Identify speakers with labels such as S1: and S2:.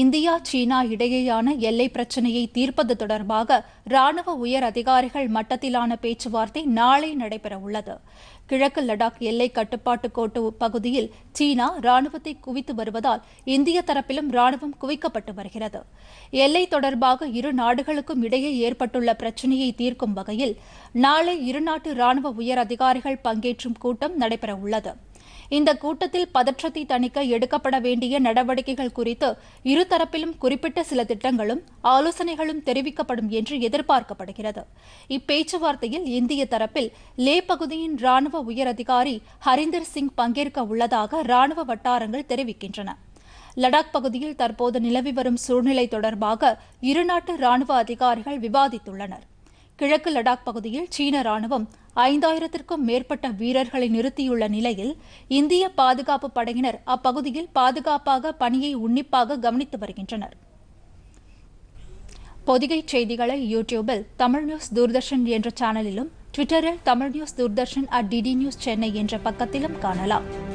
S1: India சீனா இடையேயான எல்லை பிரச்சினையை தீர்ப்பது தொடர்பாக ராணுவ உயர் அதிகாரிகள் மட்டத்திலான பேச்சுவார்த்தை நாளை நடைபெறவுள்ளது கிழக்கு லடாக் எல்லை கட்டுப்பாட்டு கோட்டு பகுதியில் சீனா ராணுவத்தை குவித்து வருவதால் இந்திய தரப்பிலும் ராணுவம் குவிக்கப்பட்டு வருகிறது எல்லை தொடர்பாக இரு நாடுகளுக்கும் இடையே ஏற்பட்டுள்ள பிரச்சினையை தீர்க்கும் வகையில் நாளை இருநாட்டு ராணுவ உயர் அதிகாரிகள் பங்கேற்றும் கூட்டம் நடைபெறவுள்ளது இந்த கூட்டத்தில் பதற்றத்தை தணிக்க எடுக்கப்பட வேண்டிய நடவடிக்கைகள் குறித்து இருதரப்பிலும் குறிப்பிட்ட சில திட்டங்களும் ஆலோசனைகளும் தெரிவிக்கப்படும் என்று எதிர்பார்க்கப்படுகிறது இப்பேச்சுவார்த்தையில் இந்திய தரப்பில் லே பகுதியின் ராணுவ உயர் அதிகாரி ஹரிந்தர் சிங் பங்கேற்க உள்ளதாக ராணுவ வட்டாரங்கள் தெரிவிக்கின்றன லடாக் பகுதியில் தற்போது நிலவி வரும் சூழ்நிலை தொடர்பாக இருநாட்டு ராணுவ அதிகாரிகள் விவாதித்துள்ளனர் கிழக்கு லடாக் பகுதியில் சீன ராணுவம் ஐந்தாயிரத்திற்கும் மேற்பட்ட வீரர்களை நிறுத்தியுள்ள நிலையில் இந்திய பாதுகாப்பு படையினர் அப்பகுதியில் பாதுகாப்பாக பணியை உன்னிப்பாக கவனித்து வருகின்றனர் பொதிகை செய்திகளை யூடியூபில் தமிழ் நியூஸ் தூர்தர்ஷன் என்ற சேனலிலும் ட்விட்டரில் Tamil news Doordarshan at DD news Chennai என்ற பக்கத்திலும் காணலாம்